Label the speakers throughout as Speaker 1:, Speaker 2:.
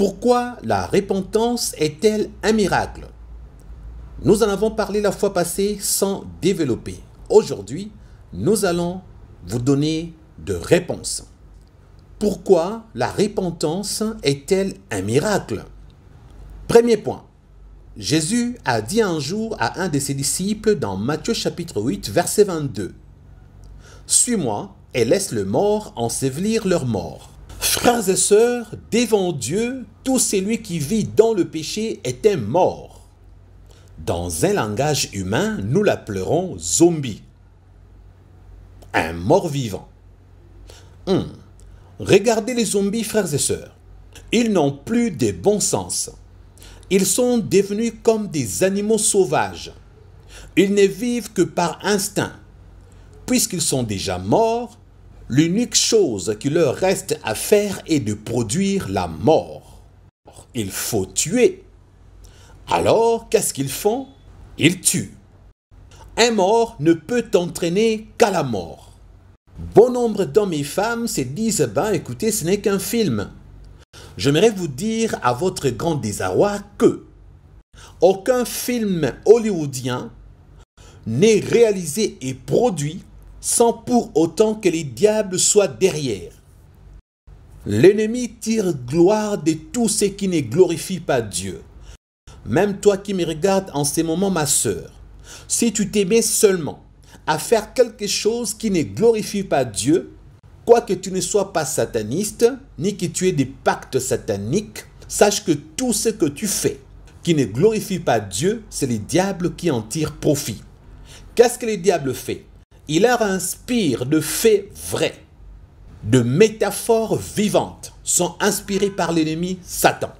Speaker 1: Pourquoi la repentance est-elle un miracle Nous en avons parlé la fois passée sans développer. Aujourd'hui, nous allons vous donner de réponses. Pourquoi la repentance est-elle un miracle Premier point. Jésus a dit un jour à un de ses disciples dans Matthieu chapitre 8 verset 22. Suis-moi et laisse le mort ensevelir leur mort. Frères et sœurs, devant Dieu, tout celui qui vit dans le péché est un mort. Dans un langage humain, nous l'appellerons zombie. Un mort vivant. Hum. Regardez les zombies, frères et sœurs. Ils n'ont plus de bon sens. Ils sont devenus comme des animaux sauvages. Ils ne vivent que par instinct. Puisqu'ils sont déjà morts, l'unique chose qui leur reste à faire est de produire la mort. Il faut tuer. Alors, qu'est-ce qu'ils font Ils tuent. Un mort ne peut entraîner qu'à la mort. Bon nombre d'hommes et femmes se disent, ben écoutez, ce n'est qu'un film. J'aimerais vous dire à votre grand désarroi que aucun film hollywoodien n'est réalisé et produit sans pour autant que les diables soient derrière. L'ennemi tire gloire de tout ce qui ne glorifie pas Dieu. Même toi qui me regardes en ce moment, ma sœur, si tu t'aimais seulement à faire quelque chose qui ne glorifie pas Dieu, quoique tu ne sois pas sataniste, ni que tu aies des pactes sataniques, sache que tout ce que tu fais qui ne glorifie pas Dieu, c'est les diables qui en tirent profit. Qu'est-ce que les diables font il leur inspire de faits vrais, de métaphores vivantes, sont inspirées par l'ennemi Satan.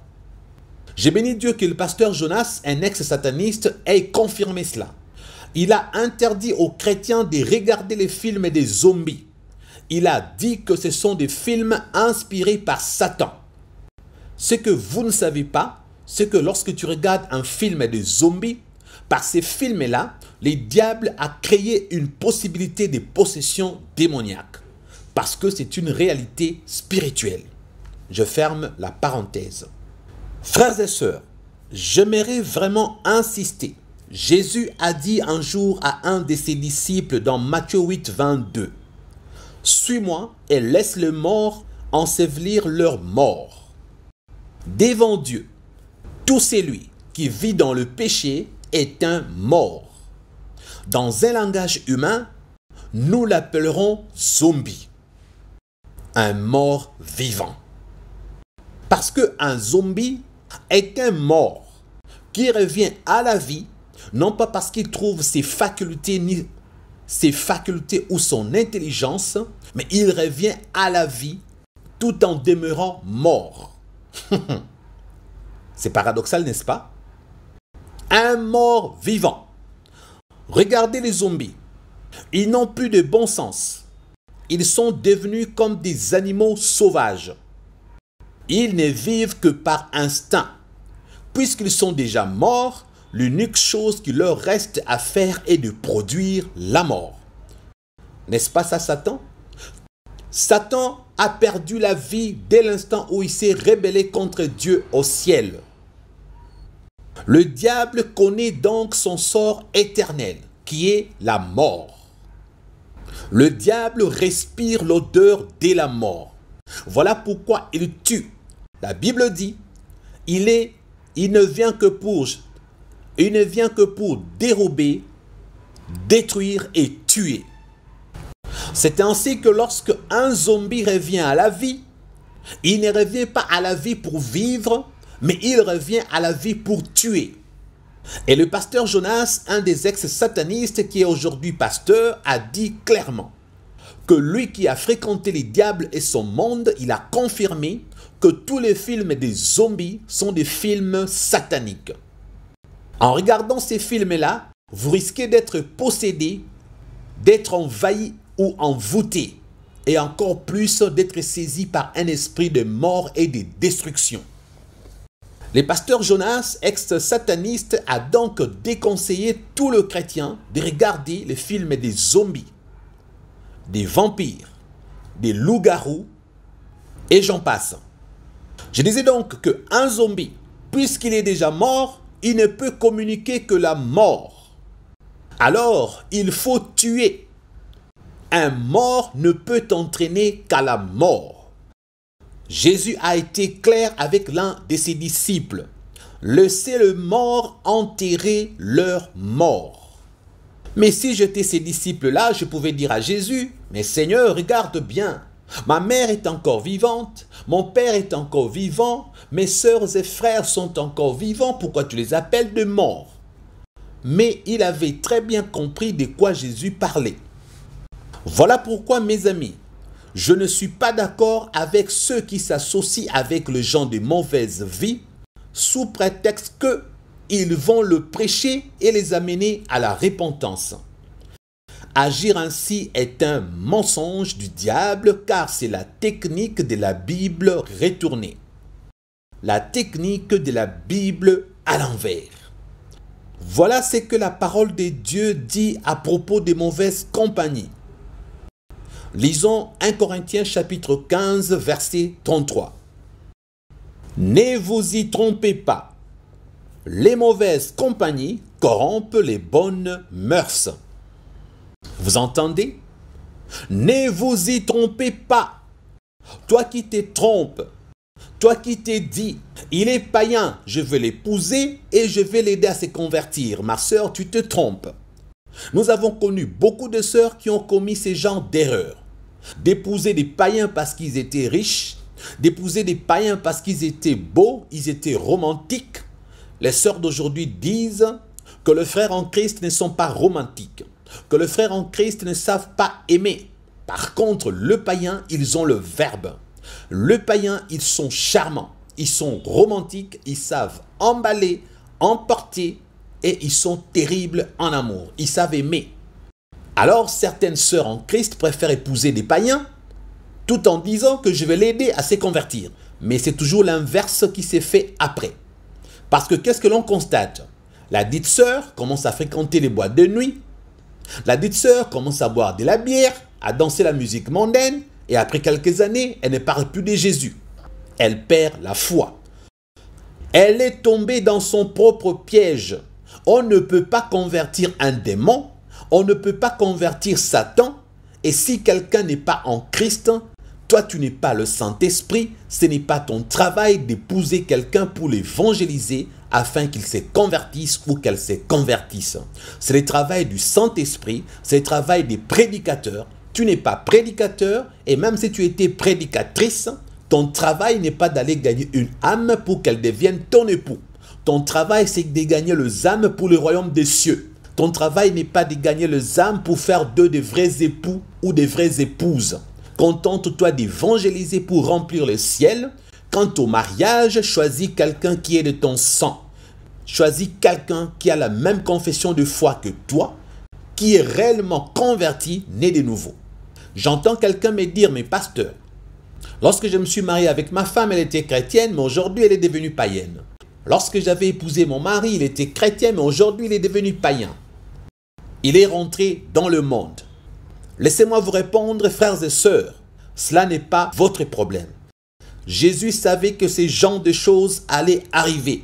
Speaker 1: J'ai béni Dieu que le pasteur Jonas, un ex-sataniste, ait confirmé cela. Il a interdit aux chrétiens de regarder les films des zombies. Il a dit que ce sont des films inspirés par Satan. Ce que vous ne savez pas, c'est que lorsque tu regardes un film des zombies, par ces films-là, les diables a créé une possibilité de possession démoniaque. Parce que c'est une réalité spirituelle. Je ferme la parenthèse. Frères et sœurs, j'aimerais vraiment insister. Jésus a dit un jour à un de ses disciples dans Matthieu 8, 22, Suis-moi et laisse le mort ensevelir leur mort. Devant Dieu, tout celui qui vit dans le péché est un mort. Dans un langage humain, nous l'appellerons zombie. Un mort vivant. Parce que un zombie est un mort qui revient à la vie, non pas parce qu'il trouve ses facultés ni ses facultés ou son intelligence, mais il revient à la vie tout en demeurant mort. C'est paradoxal, n'est-ce pas un mort vivant. Regardez les zombies. Ils n'ont plus de bon sens. Ils sont devenus comme des animaux sauvages. Ils ne vivent que par instinct. Puisqu'ils sont déjà morts, l'unique chose qui leur reste à faire est de produire la mort. N'est-ce pas ça Satan Satan a perdu la vie dès l'instant où il s'est rébellé contre Dieu au ciel. Le diable connaît donc son sort éternel, qui est la mort. Le diable respire l'odeur de la mort. Voilà pourquoi il tue. La Bible dit, il est, il ne vient que pour, il ne vient que pour dérober, détruire et tuer. C'est ainsi que lorsque un zombie revient à la vie, il ne revient pas à la vie pour vivre, mais il revient à la vie pour tuer. Et le pasteur Jonas, un des ex-satanistes qui est aujourd'hui pasteur, a dit clairement que lui qui a fréquenté les diables et son monde, il a confirmé que tous les films des zombies sont des films sataniques. En regardant ces films-là, vous risquez d'être possédé, d'être envahi ou envoûté, et encore plus d'être saisi par un esprit de mort et de destruction. Le pasteur Jonas, ex-sataniste, a donc déconseillé tout le chrétien de regarder les films des zombies, des vampires, des loups-garous, et j'en passe. Je disais donc qu'un zombie, puisqu'il est déjà mort, il ne peut communiquer que la mort. Alors, il faut tuer. Un mort ne peut entraîner qu'à la mort. Jésus a été clair avec l'un de ses disciples. Laissez le mort enterrer leur mort. Mais si j'étais ces disciples-là, je pouvais dire à Jésus, mais Seigneur, regarde bien, Ma mère est encore vivante, mon père est encore vivant, mes sœurs et frères sont encore vivants, pourquoi tu les appelles de morts Mais il avait très bien compris de quoi Jésus parlait. Voilà pourquoi, mes amis, je ne suis pas d'accord avec ceux qui s'associent avec le gens de mauvaise vie sous prétexte qu'ils vont le prêcher et les amener à la repentance. Agir ainsi est un mensonge du diable car c'est la technique de la Bible retournée. La technique de la Bible à l'envers. Voilà ce que la parole de Dieu dit à propos des mauvaises compagnies. Lisons 1 Corinthiens chapitre 15 verset 33. Ne vous y trompez pas. Les mauvaises compagnies corrompent les bonnes mœurs. Vous entendez Ne vous y trompez pas. Toi qui te trompes, toi qui t'es dit, il est païen, je vais l'épouser et je vais l'aider à se convertir. Ma sœur, tu te trompes. Nous avons connu beaucoup de sœurs qui ont commis ces genres d'erreurs d'épouser des païens parce qu'ils étaient riches, d'épouser des païens parce qu'ils étaient beaux, ils étaient romantiques. Les sœurs d'aujourd'hui disent que le frère en Christ ne sont pas romantiques, que le frère en Christ ne savent pas aimer. Par contre, le païen, ils ont le verbe. Le païen, ils sont charmants, ils sont romantiques, ils savent emballer, emporter et ils sont terribles en amour. Ils savent aimer. Alors certaines sœurs en Christ préfèrent épouser des païens tout en disant que je vais l'aider à se convertir. Mais c'est toujours l'inverse qui s'est fait après. Parce que qu'est-ce que l'on constate La dite sœur commence à fréquenter les boîtes de nuit. La dite sœur commence à boire de la bière, à danser la musique mondaine. Et après quelques années, elle ne parle plus de Jésus. Elle perd la foi. Elle est tombée dans son propre piège. On ne peut pas convertir un démon on ne peut pas convertir Satan, et si quelqu'un n'est pas en Christ, toi tu n'es pas le Saint-Esprit, ce n'est pas ton travail d'épouser quelqu'un pour l'évangéliser afin qu'il se convertisse ou qu'elle se convertisse. C'est le travail du Saint-Esprit, c'est le travail des prédicateurs. Tu n'es pas prédicateur, et même si tu étais prédicatrice, ton travail n'est pas d'aller gagner une âme pour qu'elle devienne ton époux. Ton travail, c'est de gagner les âmes pour le royaume des cieux. Ton travail n'est pas de gagner les âmes pour faire d'eux de vrais époux ou des vraies épouses. Contente-toi d'évangéliser pour remplir le ciel. Quant au mariage, choisis quelqu'un qui est de ton sang. Choisis quelqu'un qui a la même confession de foi que toi, qui est réellement converti, né de nouveau. J'entends quelqu'un me dire, mais pasteur, lorsque je me suis marié avec ma femme, elle était chrétienne, mais aujourd'hui elle est devenue païenne. Lorsque j'avais épousé mon mari, il était chrétien, mais aujourd'hui il est devenu païen. Il est rentré dans le monde. Laissez-moi vous répondre, frères et sœurs, cela n'est pas votre problème. Jésus savait que ces genre de choses allaient arriver.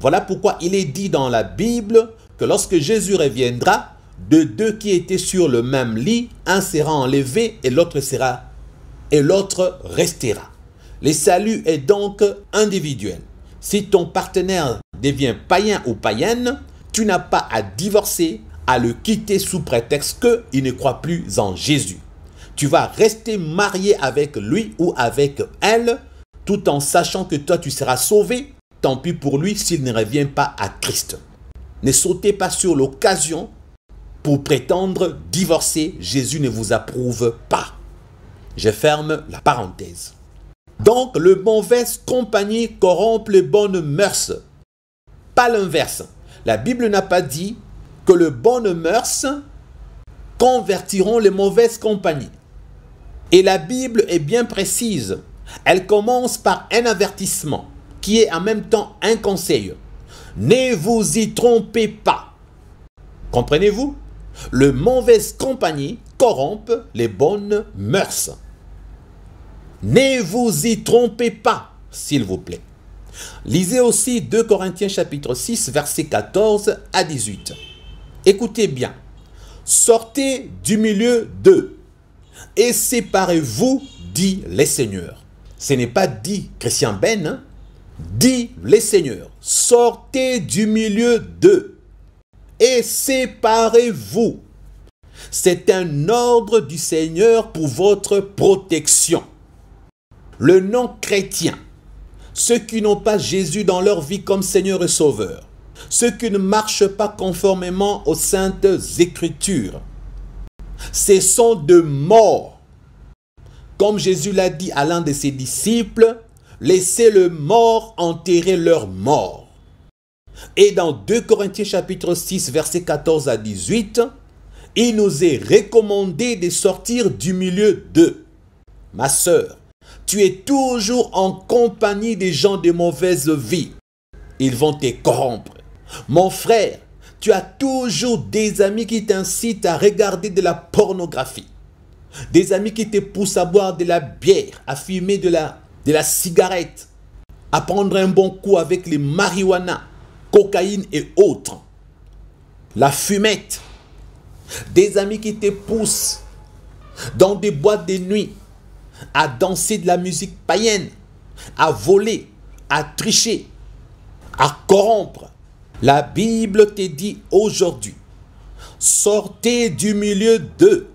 Speaker 1: Voilà pourquoi il est dit dans la Bible que lorsque Jésus reviendra, de deux qui étaient sur le même lit, un sera enlevé et l'autre sera et l'autre restera. Le salut est donc individuel. Si ton partenaire devient païen ou païenne, tu n'as pas à divorcer, à le quitter sous prétexte qu'il ne croit plus en Jésus. Tu vas rester marié avec lui ou avec elle tout en sachant que toi tu seras sauvé, tant pis pour lui s'il ne revient pas à Christ. Ne sautez pas sur l'occasion pour prétendre divorcer, Jésus ne vous approuve pas. Je ferme la parenthèse. Donc, le bon mauvaise compagnie corrompt les bonnes mœurs. Pas l'inverse. La Bible n'a pas dit que les bonnes mœurs convertiront les mauvaises compagnies. Et la Bible est bien précise. Elle commence par un avertissement qui est en même temps un conseil. Ne vous y trompez pas. Comprenez-vous Le mauvaises compagnies corrompent les bonnes mœurs. Ne vous y trompez pas, s'il vous plaît. Lisez aussi 2 Corinthiens chapitre 6 verset 14 à 18. Écoutez bien. Sortez du milieu d'eux et séparez-vous, dit les seigneurs. Ce n'est pas dit Christian Ben, hein. dit les seigneurs. Sortez du milieu d'eux et séparez-vous. C'est un ordre du Seigneur pour votre protection. Le non-chrétien, ceux qui n'ont pas Jésus dans leur vie comme Seigneur et Sauveur, ceux qui ne marchent pas conformément aux saintes écritures. ce sont de morts. Comme Jésus l'a dit à l'un de ses disciples, laissez le mort enterrer leur mort. Et dans 2 Corinthiens chapitre 6 versets 14 à 18, il nous est recommandé de sortir du milieu d'eux. Ma sœur, tu es toujours en compagnie des gens de mauvaise vie. Ils vont te corrompre. Mon frère, tu as toujours des amis qui t'incitent à regarder de la pornographie. Des amis qui te poussent à boire de la bière, à fumer de la, de la cigarette, à prendre un bon coup avec les marijuana, cocaïne et autres. La fumette. Des amis qui te poussent dans des boîtes de nuit à danser de la musique païenne, à voler, à tricher, à corrompre, la Bible te dit aujourd'hui, sortez du milieu d'eux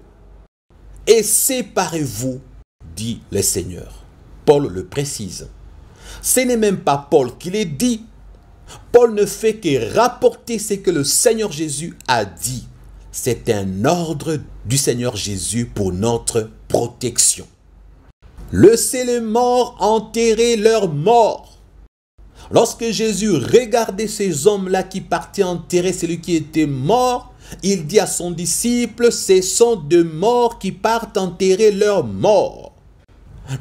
Speaker 1: et séparez-vous, dit le Seigneur. Paul le précise. Ce n'est même pas Paul qui l'a dit. Paul ne fait que rapporter ce que le Seigneur Jésus a dit. C'est un ordre du Seigneur Jésus pour notre protection. Laissez les morts enterrer leurs morts. Lorsque Jésus regardait ces hommes-là qui partaient enterrer celui qui était mort, il dit à son disciple, ce sont de morts qui partent enterrer leur mort. »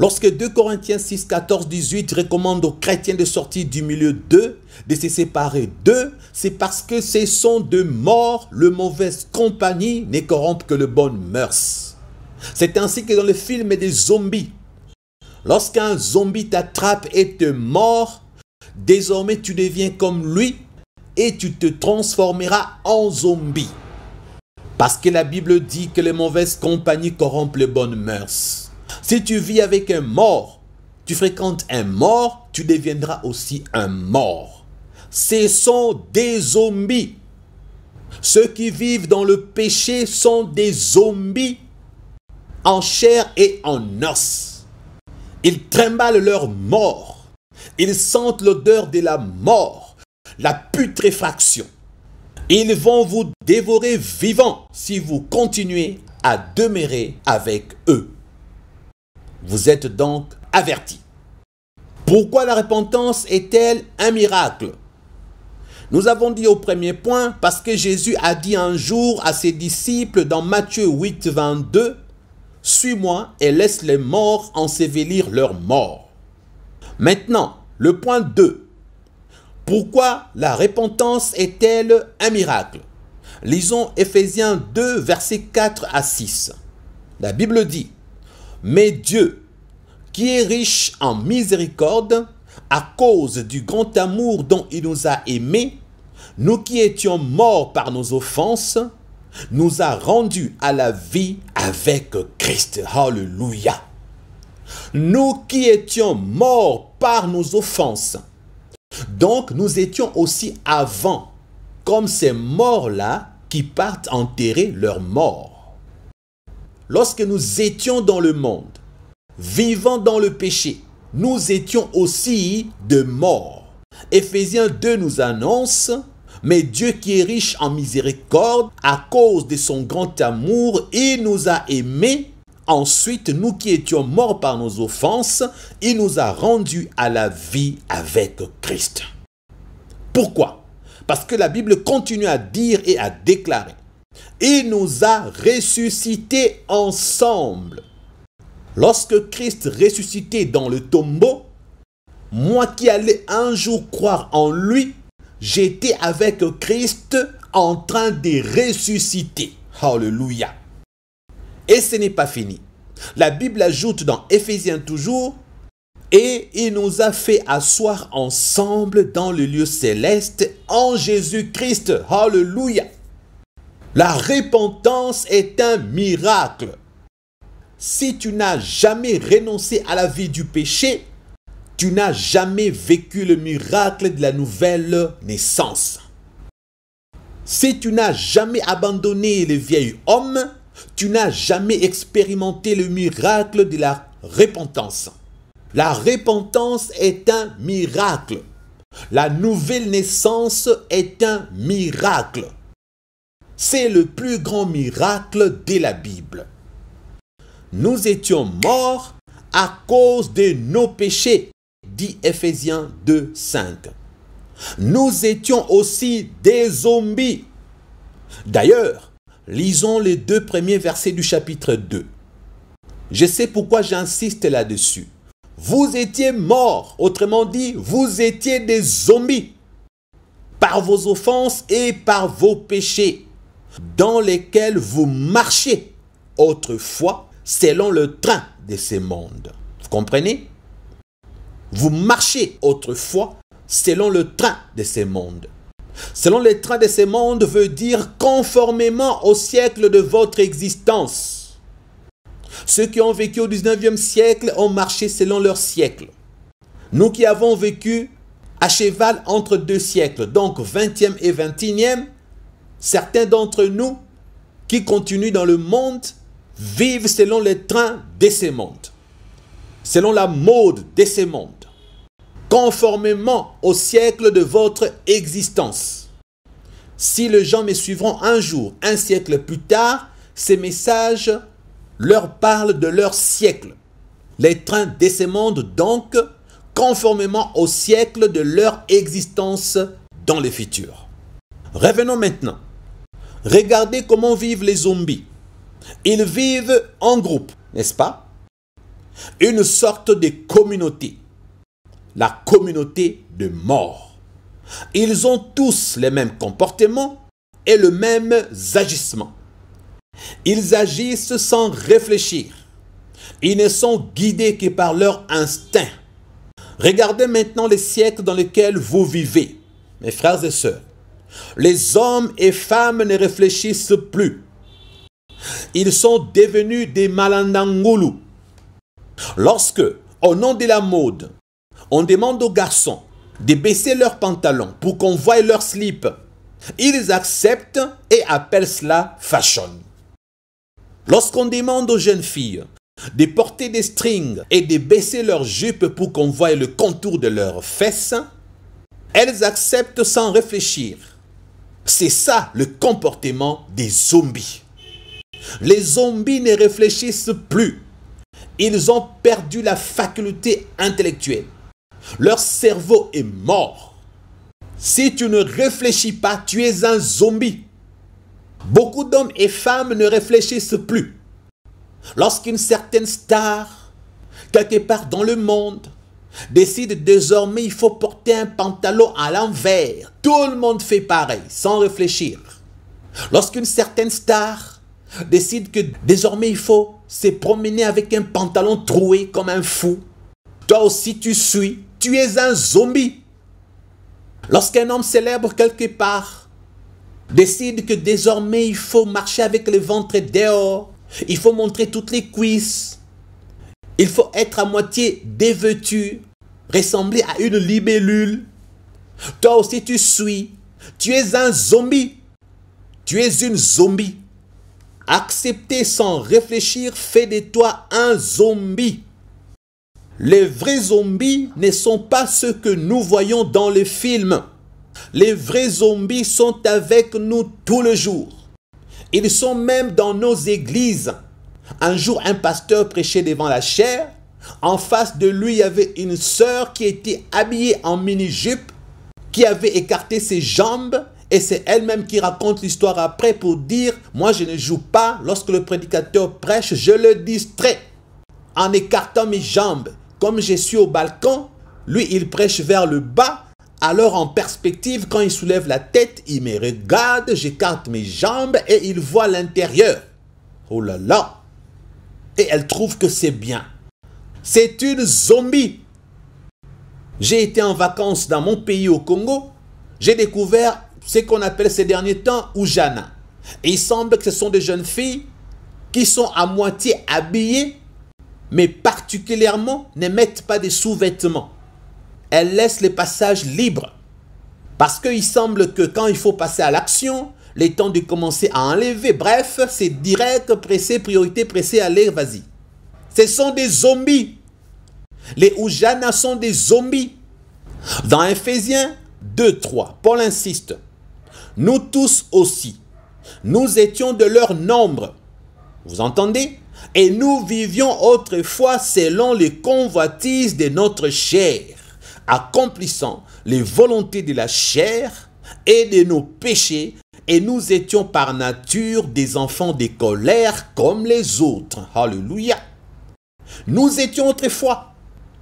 Speaker 1: Lorsque 2 Corinthiens 6, 14, 18 recommande aux chrétiens de sortir du milieu d'eux, de se séparer d'eux, c'est parce que ce sont de morts, le mauvaise compagnie ne corrompt que le bon mœurs. C'est ainsi que dans le film des zombies, lorsqu'un zombie t'attrape et te mord, Désormais, tu deviens comme lui et tu te transformeras en zombie. Parce que la Bible dit que les mauvaises compagnies corrompent les bonnes mœurs. Si tu vis avec un mort, tu fréquentes un mort, tu deviendras aussi un mort. Ce sont des zombies. Ceux qui vivent dans le péché sont des zombies en chair et en os. Ils trimballent leur mort ils sentent l'odeur de la mort, la putréfaction. Ils vont vous dévorer vivant si vous continuez à demeurer avec eux. Vous êtes donc avertis. Pourquoi la repentance est-elle un miracle Nous avons dit au premier point parce que Jésus a dit un jour à ses disciples dans Matthieu 8, 22, Suis-moi et laisse les morts ensevelir leurs morts. Maintenant, le point 2. Pourquoi la repentance est-elle un miracle Lisons Ephésiens 2, versets 4 à 6. La Bible dit, Mais Dieu, qui est riche en miséricorde, à cause du grand amour dont il nous a aimés, nous qui étions morts par nos offenses, nous a rendus à la vie avec Christ. Hallelujah! nous qui étions morts par nos offenses. Donc nous étions aussi avant, comme ces morts-là qui partent enterrer leurs morts. Lorsque nous étions dans le monde, vivant dans le péché, nous étions aussi de morts. Ephésiens 2 nous annonce mais Dieu qui est riche en miséricorde, à cause de son grand amour, il nous a aimés Ensuite, nous qui étions morts par nos offenses, il nous a rendus à la vie avec Christ. Pourquoi Parce que la Bible continue à dire et à déclarer. Il nous a ressuscités ensemble. Lorsque Christ ressuscitait dans le tombeau, moi qui allais un jour croire en lui, j'étais avec Christ en train de ressusciter. Hallelujah. Et ce n'est pas fini. La Bible ajoute dans Éphésiens toujours, et il nous a fait asseoir ensemble dans le lieu céleste en Jésus-Christ. Hallelujah. La repentance est un miracle. Si tu n'as jamais renoncé à la vie du péché, tu n'as jamais vécu le miracle de la nouvelle naissance. Si tu n'as jamais abandonné le vieil homme, tu n'as jamais expérimenté le miracle de la repentance. La repentance est un miracle. La nouvelle naissance est un miracle. C'est le plus grand miracle de la Bible. Nous étions morts à cause de nos péchés, dit Ephésiens 2, 5. Nous étions aussi des zombies. D'ailleurs, Lisons les deux premiers versets du chapitre 2. Je sais pourquoi j'insiste là-dessus. Vous étiez morts, autrement dit, vous étiez des zombies par vos offenses et par vos péchés, dans lesquels vous marchiez autrefois selon le train de ce monde. Vous comprenez Vous marchez autrefois selon le train de ce monde selon les trains de ces mondes veut dire conformément au siècle de votre existence. Ceux qui ont vécu au 19e siècle ont marché selon leur siècle. Nous qui avons vécu à cheval entre deux siècles, donc 20e et 21e, certains d'entre nous qui continuent dans le monde vivent selon les trains de ces mondes. selon la mode de ces mondes conformément au siècle de votre existence. Si les gens me suivront un jour, un siècle plus tard, ces messages leur parlent de leur siècle. Les trains de donc, conformément au siècle de leur existence dans le futur. Revenons maintenant. Regardez comment vivent les zombies. Ils vivent en groupe, n'est-ce pas Une sorte de communauté la communauté de morts. Ils ont tous les mêmes comportements et le mêmes agissement. Ils agissent sans réfléchir. Ils ne sont guidés que par leur instinct. Regardez maintenant les siècles dans lesquels vous vivez, mes frères et sœurs. Les hommes et femmes ne réfléchissent plus. Ils sont devenus des malandangoulous. Lorsque, au nom de la mode, on demande aux garçons de baisser leurs pantalons pour qu'on voie leurs slips. Ils acceptent et appellent cela fashion. Lorsqu'on demande aux jeunes filles de porter des strings et de baisser leurs jupes pour qu'on voie le contour de leurs fesses, elles acceptent sans réfléchir. C'est ça le comportement des zombies. Les zombies ne réfléchissent plus. Ils ont perdu la faculté intellectuelle. Leur cerveau est mort. Si tu ne réfléchis pas, tu es un zombie. Beaucoup d'hommes et femmes ne réfléchissent plus. Lorsqu'une certaine star, quelque part dans le monde, décide désormais il faut porter un pantalon à l'envers, tout le monde fait pareil, sans réfléchir. Lorsqu'une certaine star décide que désormais il faut se promener avec un pantalon troué comme un fou, toi aussi tu suis, tu es un zombie. Lorsqu'un homme célèbre quelque part décide que désormais il faut marcher avec le ventre dehors, il faut montrer toutes les cuisses, il faut être à moitié dévêtu, ressembler à une libellule. Toi aussi tu suis. Tu es un zombie. Tu es une zombie. Accepter sans réfléchir fait de toi un zombie. Les vrais zombies ne sont pas ceux que nous voyons dans les films. Les vrais zombies sont avec nous tout le jour. Ils sont même dans nos églises. Un jour, un pasteur prêchait devant la chair. En face de lui, il y avait une sœur qui était habillée en mini-jupe, qui avait écarté ses jambes. Et c'est elle-même qui raconte l'histoire après pour dire, moi je ne joue pas, lorsque le prédicateur prêche, je le distrais en écartant mes jambes. Comme je suis au balcon, lui, il prêche vers le bas. Alors en perspective, quand il soulève la tête, il me regarde, j'écarte mes jambes et il voit l'intérieur. Oh là là Et elle trouve que c'est bien. C'est une zombie. J'ai été en vacances dans mon pays au Congo. J'ai découvert ce qu'on appelle ces derniers temps Ujana. Et il semble que ce sont des jeunes filles qui sont à moitié habillées mais particulièrement ne mettent pas des sous-vêtements. Elles laissent les passages libres. Parce qu'il semble que quand il faut passer à l'action, les temps de commencer à enlever, bref, c'est direct, pressé, priorité, pressé, allez, vas-y. Ce sont des zombies. Les Oujana sont des zombies. Dans Ephésiens 2, 3, Paul insiste, nous tous aussi, nous étions de leur nombre. Vous entendez et nous vivions autrefois selon les convoitises de notre chair, accomplissant les volontés de la chair et de nos péchés, et nous étions par nature des enfants de colère comme les autres. Alléluia. Nous étions autrefois,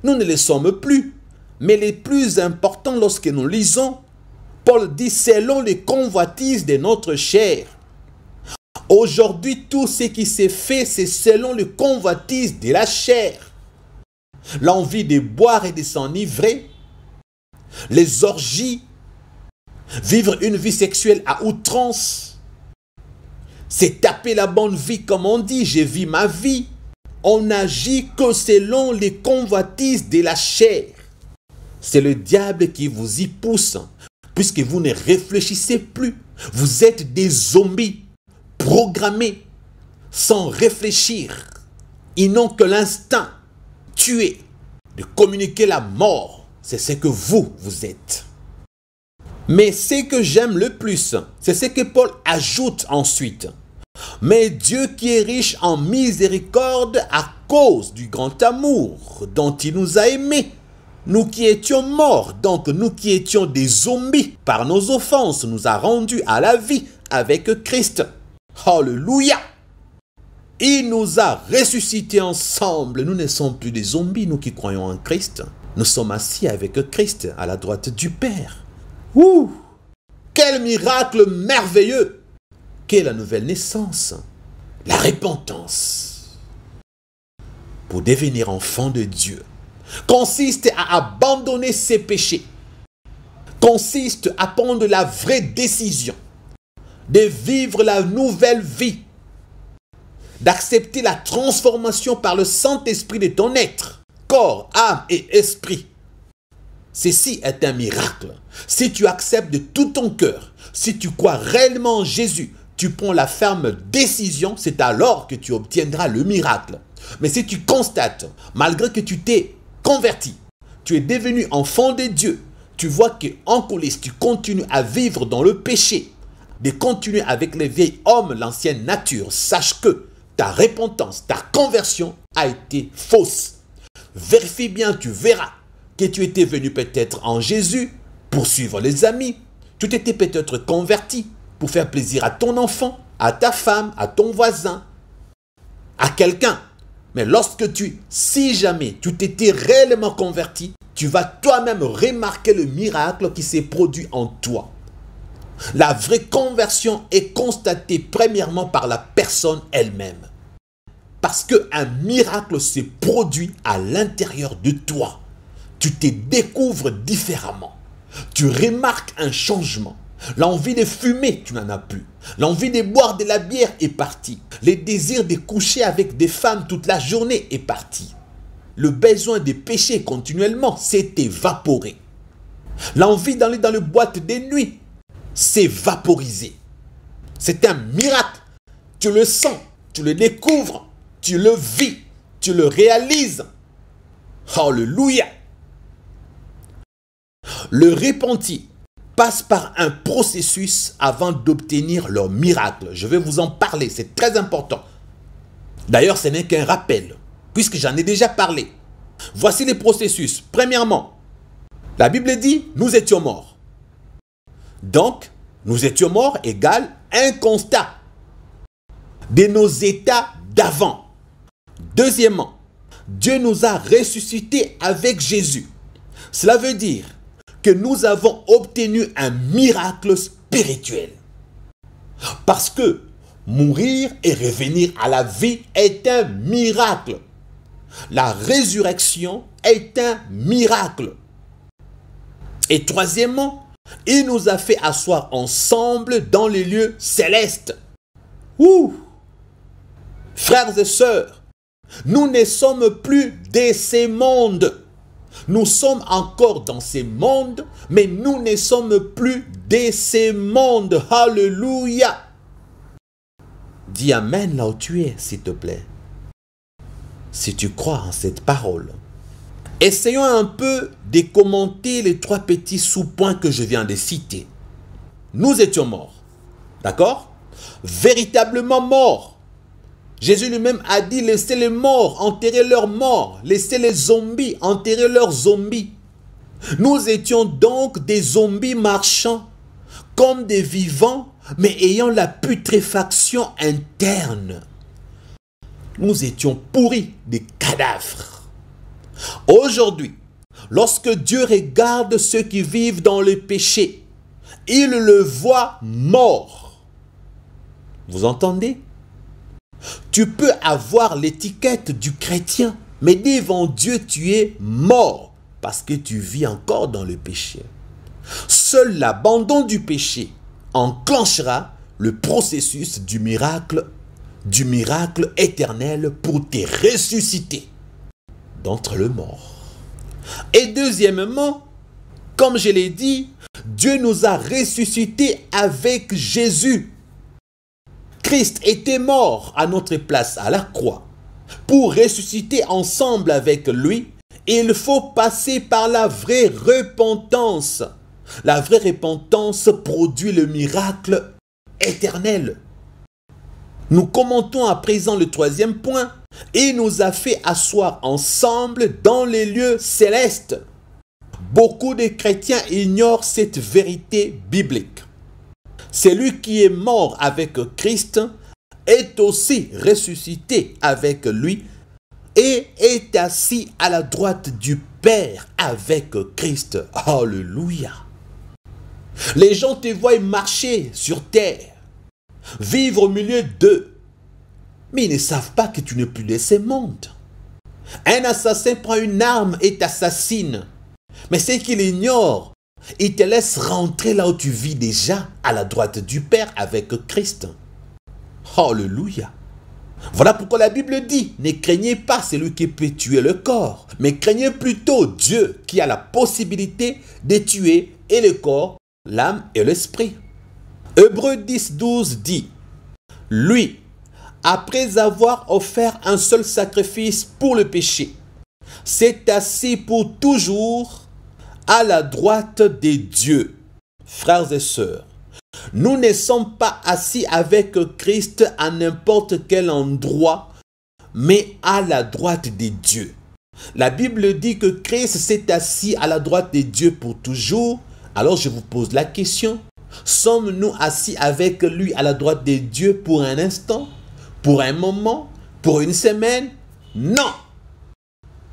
Speaker 1: nous ne le sommes plus. Mais les plus importants lorsque nous lisons, Paul dit selon les convoitises de notre chair. Aujourd'hui, tout ce qui s'est fait, c'est selon le convoitise de la chair. L'envie de boire et de s'enivrer. Les orgies. Vivre une vie sexuelle à outrance. C'est taper la bonne vie comme on dit, j'ai vu ma vie. On n'agit que selon les convoitises de la chair. C'est le diable qui vous y pousse, hein, puisque vous ne réfléchissez plus. Vous êtes des zombies programmés, sans réfléchir. Ils n'ont que l'instinct, tué de communiquer la mort. C'est ce que vous, vous êtes. Mais ce que j'aime le plus, c'est ce que Paul ajoute ensuite. Mais Dieu qui est riche en miséricorde à cause du grand amour dont il nous a aimés, nous qui étions morts, donc nous qui étions des zombies par nos offenses, nous a rendus à la vie avec Christ. Hallelujah Il nous a ressuscités ensemble. Nous ne sommes plus des zombies, nous qui croyons en Christ. Nous sommes assis avec Christ à la droite du Père. Ouh Quel miracle merveilleux Quelle la nouvelle naissance La repentance pour devenir enfant de Dieu consiste à abandonner ses péchés, consiste à prendre la vraie décision de vivre la nouvelle vie, d'accepter la transformation par le Saint-Esprit de ton être, corps, âme et esprit. Ceci est un miracle. Si tu acceptes de tout ton cœur, si tu crois réellement en Jésus, tu prends la ferme décision, c'est alors que tu obtiendras le miracle. Mais si tu constates, malgré que tu t'es converti, tu es devenu enfant de Dieu, tu vois que en coulisses, tu continues à vivre dans le péché, de continuer avec les vieils hommes, l'ancienne nature, sache que ta repentance, ta conversion a été fausse. Vérifie bien, tu verras que tu étais venu peut-être en Jésus pour suivre les amis. Tu t'étais peut-être converti pour faire plaisir à ton enfant, à ta femme, à ton voisin, à quelqu'un. Mais lorsque tu, si jamais tu t'étais réellement converti, tu vas toi-même remarquer le miracle qui s'est produit en toi. La vraie conversion est constatée premièrement par la personne elle-même. Parce qu'un miracle s'est produit à l'intérieur de toi. Tu te découvres différemment. Tu remarques un changement. L'envie de fumer, tu n'en as plus. L'envie de boire de la bière est partie. Le désir de coucher avec des femmes toute la journée est parti. Le besoin de pécher continuellement s'est évaporé. L'envie d'aller dans les boîte des nuits s'est vaporisé. C'est un miracle. Tu le sens, tu le découvres, tu le vis, tu le réalises. Alléluia. Le répenti passe par un processus avant d'obtenir leur miracle. Je vais vous en parler, c'est très important. D'ailleurs, ce n'est qu'un rappel, puisque j'en ai déjà parlé. Voici les processus. Premièrement, la Bible dit, nous étions morts. Donc, nous étions morts égale un constat de nos états d'avant. Deuxièmement, Dieu nous a ressuscités avec Jésus. Cela veut dire que nous avons obtenu un miracle spirituel. Parce que mourir et revenir à la vie est un miracle. La résurrection est un miracle. Et troisièmement, il nous a fait asseoir ensemble dans les lieux célestes. Ouh Frères et sœurs, nous ne sommes plus de ces mondes. Nous sommes encore dans ces mondes, mais nous ne sommes plus de ces mondes. Alléluia. Dis Amen là où tu es, s'il te plaît. Si tu crois en cette parole. Essayons un peu de commenter les trois petits sous-points que je viens de citer. Nous étions morts. D'accord Véritablement morts. Jésus lui-même a dit laissez les morts enterrer leurs morts, laissez les zombies enterrer leurs zombies. Nous étions donc des zombies marchands, comme des vivants, mais ayant la putréfaction interne. Nous étions pourris des cadavres. Aujourd'hui, lorsque Dieu regarde ceux qui vivent dans le péché, il le voit mort. Vous entendez Tu peux avoir l'étiquette du chrétien, mais devant Dieu, tu es mort parce que tu vis encore dans le péché. Seul l'abandon du péché enclenchera le processus du miracle, du miracle éternel pour te ressusciter d'entre le mort. Et deuxièmement, comme je l'ai dit, Dieu nous a ressuscités avec Jésus. Christ était mort à notre place à la croix. Pour ressusciter ensemble avec lui, il faut passer par la vraie repentance. La vraie repentance produit le miracle éternel. Nous commentons à présent le troisième point, il nous a fait asseoir ensemble dans les lieux célestes. Beaucoup de chrétiens ignorent cette vérité biblique. Celui qui est mort avec Christ est aussi ressuscité avec lui et est assis à la droite du Père avec Christ. Alléluia. Les gens te voient marcher sur terre, vivre au milieu d'eux, mais ils ne savent pas que tu n'es plus de ce monde. Un assassin prend une arme et t'assassine. Mais ce qu'il ignore. Il te laisse rentrer là où tu vis déjà, à la droite du Père avec Christ. Hallelujah. Voilà pourquoi la Bible dit, ne craignez pas celui qui peut tuer le corps, mais craignez plutôt Dieu qui a la possibilité de tuer et le corps, l'âme et l'esprit. Hébreu 10.12 dit, Lui, après avoir offert un seul sacrifice pour le péché, s'est assis pour toujours à la droite des dieux. Frères et sœurs, nous ne sommes pas assis avec Christ à n'importe quel endroit, mais à la droite des dieux. La Bible dit que Christ s'est assis à la droite des dieux pour toujours. Alors je vous pose la question, sommes-nous assis avec lui à la droite des dieux pour un instant pour un moment, pour une semaine. Non.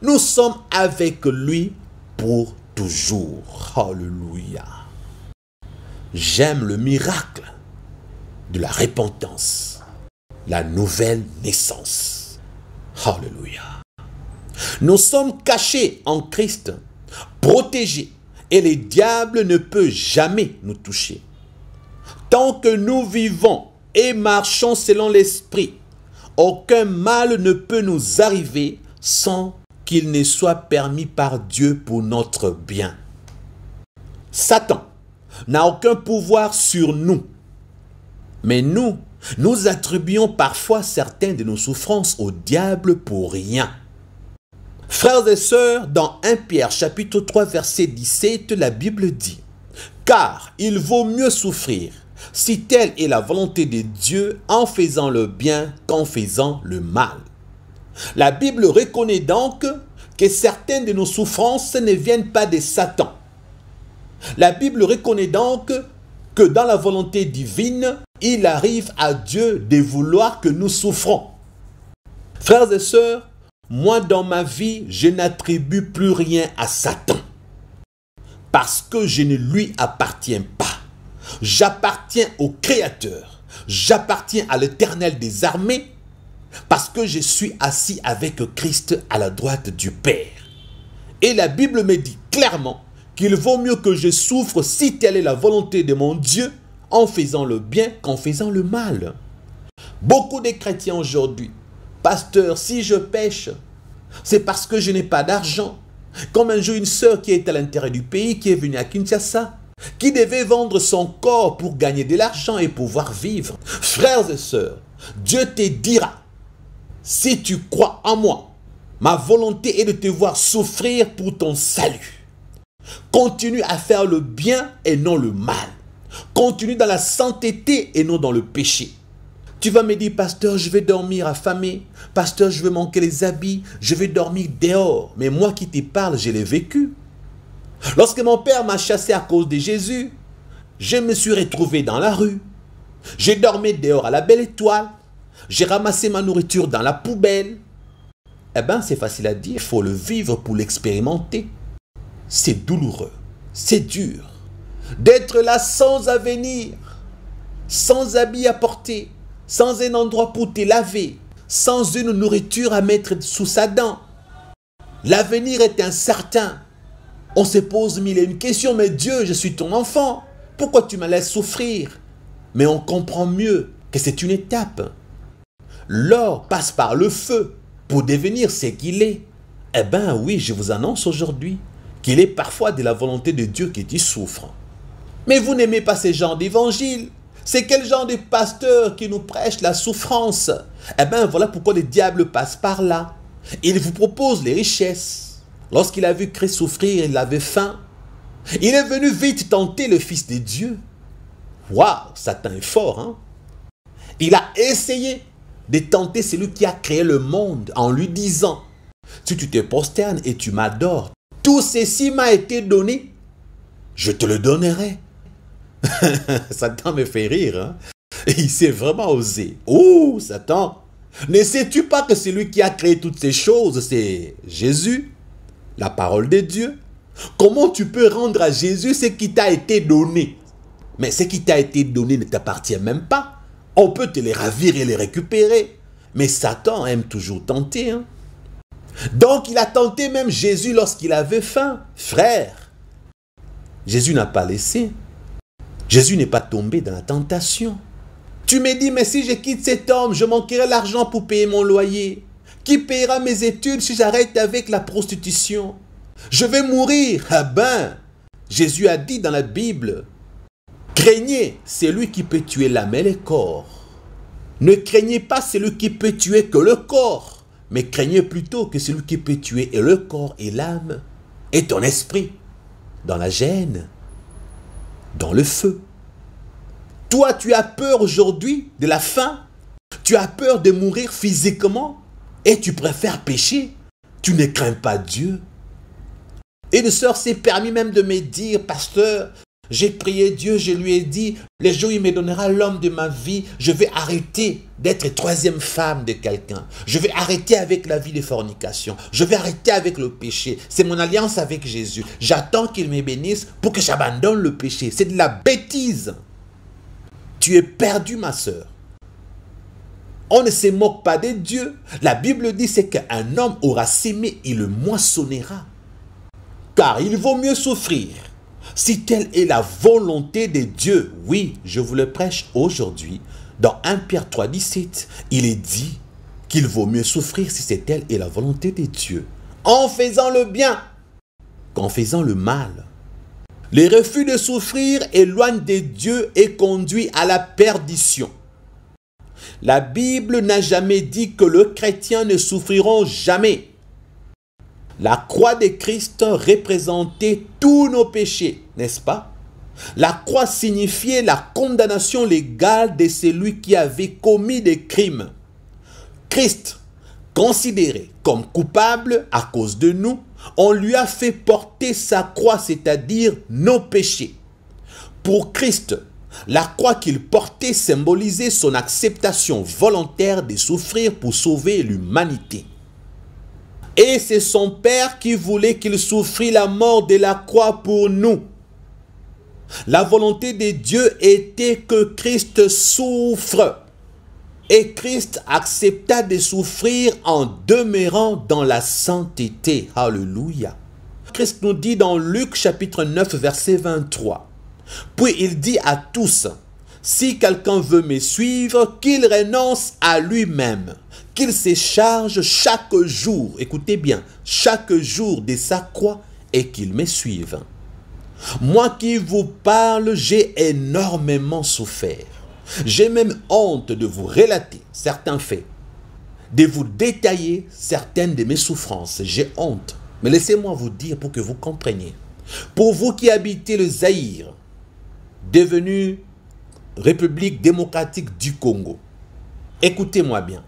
Speaker 1: Nous sommes avec lui pour toujours. Alléluia. J'aime le miracle de la repentance, la nouvelle naissance. Alléluia. Nous sommes cachés en Christ, protégés, et le diable ne peut jamais nous toucher. Tant que nous vivons et marchons selon l'Esprit, aucun mal ne peut nous arriver sans qu'il ne soit permis par Dieu pour notre bien. Satan n'a aucun pouvoir sur nous. Mais nous, nous attribuons parfois certaines de nos souffrances au diable pour rien. Frères et sœurs, dans 1 Pierre chapitre 3 verset 17, la Bible dit, Car il vaut mieux souffrir si telle est la volonté de Dieu en faisant le bien qu'en faisant le mal. La Bible reconnaît donc que certaines de nos souffrances ne viennent pas de Satan. La Bible reconnaît donc que dans la volonté divine, il arrive à Dieu de vouloir que nous souffrons. Frères et sœurs, moi dans ma vie, je n'attribue plus rien à Satan parce que je ne lui appartiens pas. J'appartiens au Créateur. J'appartiens à l'Éternel des armées parce que je suis assis avec Christ à la droite du Père. Et la Bible me dit clairement qu'il vaut mieux que je souffre si telle est la volonté de mon Dieu en faisant le bien qu'en faisant le mal. Beaucoup de chrétiens aujourd'hui, pasteur, si je pêche, c'est parce que je n'ai pas d'argent. Comme un jour une sœur qui est à l'intérieur du pays, qui est venue à Kinshasa, qui devait vendre son corps pour gagner de l'argent et pouvoir vivre. Frères et sœurs, Dieu te dira, si tu crois en moi, ma volonté est de te voir souffrir pour ton salut. Continue à faire le bien et non le mal. Continue dans la sainteté et non dans le péché. Tu vas me dire, pasteur, je vais dormir affamé. Pasteur, je vais manquer les habits. Je vais dormir dehors. Mais moi qui te parle, je l'ai vécu. Lorsque mon père m'a chassé à cause de Jésus, je me suis retrouvé dans la rue. J'ai dormi dehors à la belle étoile. J'ai ramassé ma nourriture dans la poubelle. Eh bien, c'est facile à dire, il faut le vivre pour l'expérimenter. C'est douloureux, c'est dur. D'être là sans avenir, sans habits à porter, sans un endroit pour te laver, sans une nourriture à mettre sous sa dent. L'avenir est incertain. On se pose mille et une questions, mais Dieu, je suis ton enfant. Pourquoi tu me laisses souffrir Mais on comprend mieux que c'est une étape. L'or passe par le feu pour devenir ce qu'il est. Eh bien oui, je vous annonce aujourd'hui qu'il est parfois de la volonté de Dieu qui tu souffre. Mais vous n'aimez pas ces gens d'évangile. C'est quel genre de pasteur qui nous prêche la souffrance Eh bien voilà pourquoi le diable passe par là. Il vous propose les richesses. Lorsqu'il a vu Christ souffrir, il avait faim. Il est venu vite tenter le Fils de Dieu. Waouh, Satan est fort. Hein? Il a essayé de tenter celui qui a créé le monde en lui disant, si tu te prosternes et tu m'adores, tout ceci m'a été donné, je te le donnerai. Satan me fait rire. Hein. Il s'est vraiment osé. Oh, Satan, ne sais-tu pas que celui qui a créé toutes ces choses, c'est Jésus la parole de Dieu, comment tu peux rendre à Jésus ce qui t'a été donné Mais ce qui t'a été donné ne t'appartient même pas. On peut te les ravir et les récupérer. Mais Satan aime toujours tenter. Hein. Donc il a tenté même Jésus lorsqu'il avait faim. Frère, Jésus n'a pas laissé. Jésus n'est pas tombé dans la tentation. Tu me dis, mais si je quitte cet homme, je manquerai l'argent pour payer mon loyer. Qui paiera mes études si j'arrête avec la prostitution Je vais mourir. Ah ben Jésus a dit dans la Bible, craignez celui qui peut tuer l'âme et le corps. Ne craignez pas celui qui peut tuer que le corps, mais craignez plutôt que celui qui peut tuer et le corps et l'âme et ton esprit dans la gêne, dans le feu. Toi, tu as peur aujourd'hui de la faim, tu as peur de mourir physiquement, et tu préfères pécher, tu ne crains pas Dieu. Et le sœur s'est permis même de me dire, pasteur, j'ai prié Dieu, je lui ai dit, les jours, où il me donnera l'homme de ma vie, je vais arrêter d'être troisième femme de quelqu'un. Je vais arrêter avec la vie des fornications. Je vais arrêter avec le péché. C'est mon alliance avec Jésus. J'attends qu'il me bénisse pour que j'abandonne le péché. C'est de la bêtise. Tu es perdu, ma sœur. On ne se moque pas de Dieu. La Bible dit c'est qu'un homme aura sémé, et le moissonnera. Car il vaut mieux souffrir. Si telle est la volonté de Dieu, oui, je vous le prêche aujourd'hui, dans 1 Pierre 3, 17, il est dit qu'il vaut mieux souffrir si c'est telle est la volonté des dieux. en faisant le bien qu'en faisant le mal. Les refus de souffrir éloignent des dieux et conduit à la perdition. La Bible n'a jamais dit que le chrétiens ne souffriront jamais. La croix de Christ représentait tous nos péchés, n'est-ce pas La croix signifiait la condamnation légale de celui qui avait commis des crimes. Christ, considéré comme coupable à cause de nous, on lui a fait porter sa croix, c'est-à-dire nos péchés. Pour Christ, la croix qu'il portait symbolisait son acceptation volontaire de souffrir pour sauver l'humanité. Et c'est son Père qui voulait qu'il souffrit la mort de la croix pour nous. La volonté de Dieu était que Christ souffre. Et Christ accepta de souffrir en demeurant dans la sainteté. Alléluia. Christ nous dit dans Luc chapitre 9 verset 23. Puis il dit à tous, si quelqu'un veut me suivre, qu'il renonce à lui-même, qu'il se charge chaque jour, écoutez bien, chaque jour de sa croix et qu'il me suive. Moi qui vous parle, j'ai énormément souffert. J'ai même honte de vous relater certains faits, de vous détailler certaines de mes souffrances. J'ai honte. Mais laissez-moi vous dire pour que vous compreniez. Pour vous qui habitez le Zaïre, devenue République démocratique du Congo. Écoutez-moi bien.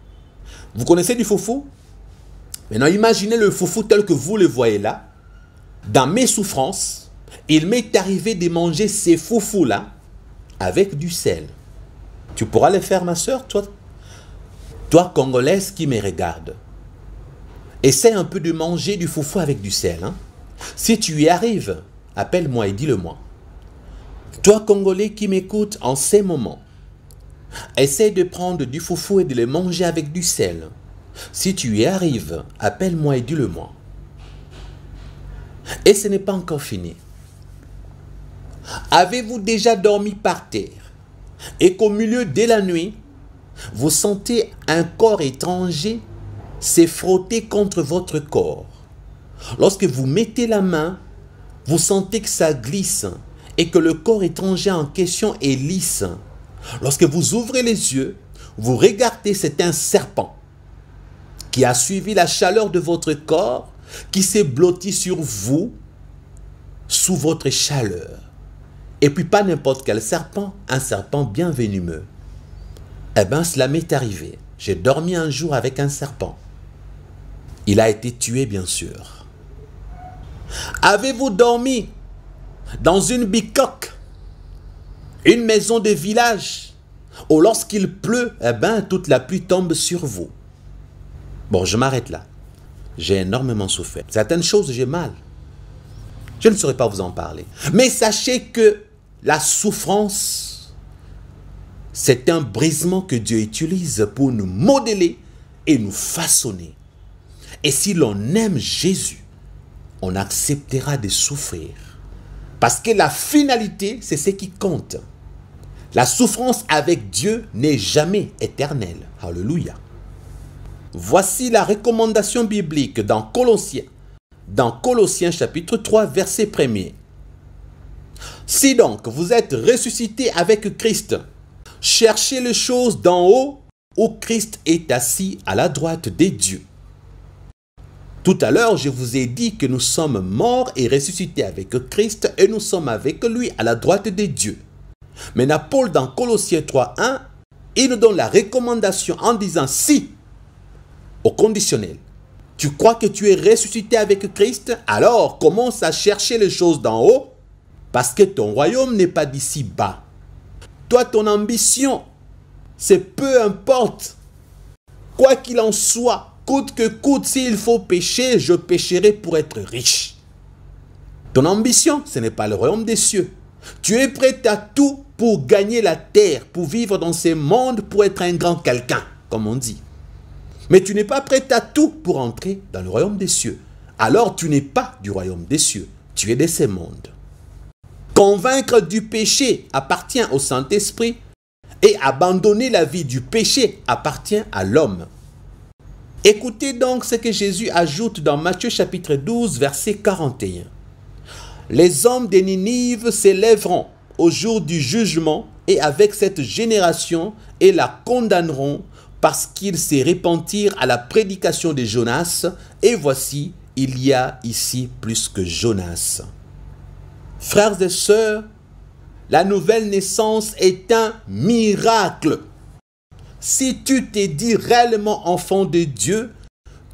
Speaker 1: Vous connaissez du foufou Maintenant, imaginez le foufou tel que vous le voyez là. Dans mes souffrances, il m'est arrivé de manger ces foufous-là avec du sel. Tu pourras le faire, ma soeur, toi, toi congolaise qui me regarde. Essaie un peu de manger du foufou avec du sel. Hein. Si tu y arrives, appelle-moi et dis-le-moi. Toi, Congolais qui m'écoutes en ces moments, essaie de prendre du foufou et de le manger avec du sel. Si tu y arrives, appelle-moi et dis-le-moi. Et ce n'est pas encore fini. Avez-vous déjà dormi par terre et qu'au milieu de la nuit, vous sentez un corps étranger se frotter contre votre corps Lorsque vous mettez la main, vous sentez que ça glisse et que le corps étranger en question est lisse, lorsque vous ouvrez les yeux, vous regardez, c'est un serpent qui a suivi la chaleur de votre corps, qui s'est blotti sur vous, sous votre chaleur. Et puis pas n'importe quel serpent, un serpent bien venimeux. Eh bien, cela m'est arrivé. J'ai dormi un jour avec un serpent. Il a été tué, bien sûr. Avez-vous dormi dans une bicoque, une maison de village, où lorsqu'il pleut, eh ben, toute la pluie tombe sur vous. Bon, je m'arrête là. J'ai énormément souffert. Certaines choses, j'ai mal. Je ne saurais pas vous en parler. Mais sachez que la souffrance, c'est un brisement que Dieu utilise pour nous modeler et nous façonner. Et si l'on aime Jésus, on acceptera de souffrir parce que la finalité, c'est ce qui compte. La souffrance avec Dieu n'est jamais éternelle. Alléluia. Voici la recommandation biblique dans Colossiens, dans Colossiens chapitre 3, verset 1er. Si donc vous êtes ressuscité avec Christ, cherchez les choses d'en haut où Christ est assis à la droite des dieux. Tout à l'heure, je vous ai dit que nous sommes morts et ressuscités avec Christ et nous sommes avec lui à la droite de Dieu. Mais Paul dans Colossiens 3.1, il nous donne la recommandation en disant si, au conditionnel, tu crois que tu es ressuscité avec Christ, alors commence à chercher les choses d'en haut parce que ton royaume n'est pas d'ici bas. Toi, ton ambition, c'est peu importe. Quoi qu'il en soit, coûte que coûte, s'il faut pécher, je pécherai pour être riche. Ton ambition, ce n'est pas le royaume des cieux. Tu es prêt à tout pour gagner la terre, pour vivre dans ce monde, pour être un grand quelqu'un, comme on dit. Mais tu n'es pas prêt à tout pour entrer dans le royaume des cieux. Alors tu n'es pas du royaume des cieux, tu es de ce monde. Convaincre du péché appartient au Saint-Esprit et abandonner la vie du péché appartient à l'homme. Écoutez donc ce que Jésus ajoute dans Matthieu chapitre 12, verset 41. Les hommes des Ninive s'élèveront au jour du jugement et avec cette génération et la condamneront parce qu'ils se repentir à la prédication de Jonas et voici, il y a ici plus que Jonas. Frères et sœurs, la nouvelle naissance est un miracle si tu te dis réellement enfant de Dieu,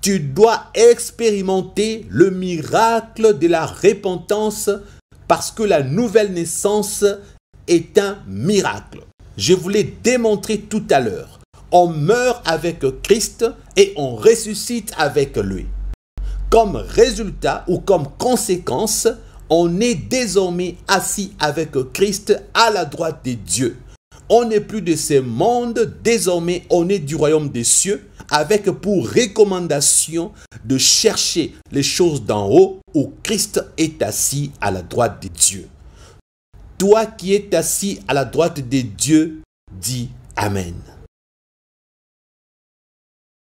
Speaker 1: tu dois expérimenter le miracle de la repentance parce que la nouvelle naissance est un miracle. Je vous l'ai démontré tout à l'heure. On meurt avec Christ et on ressuscite avec lui. Comme résultat ou comme conséquence, on est désormais assis avec Christ à la droite de Dieu. On n'est plus de ce monde, désormais on est du royaume des cieux, avec pour recommandation de chercher les choses d'en haut où Christ est assis à la droite de Dieu. Toi qui es assis à la droite de Dieu, dis Amen.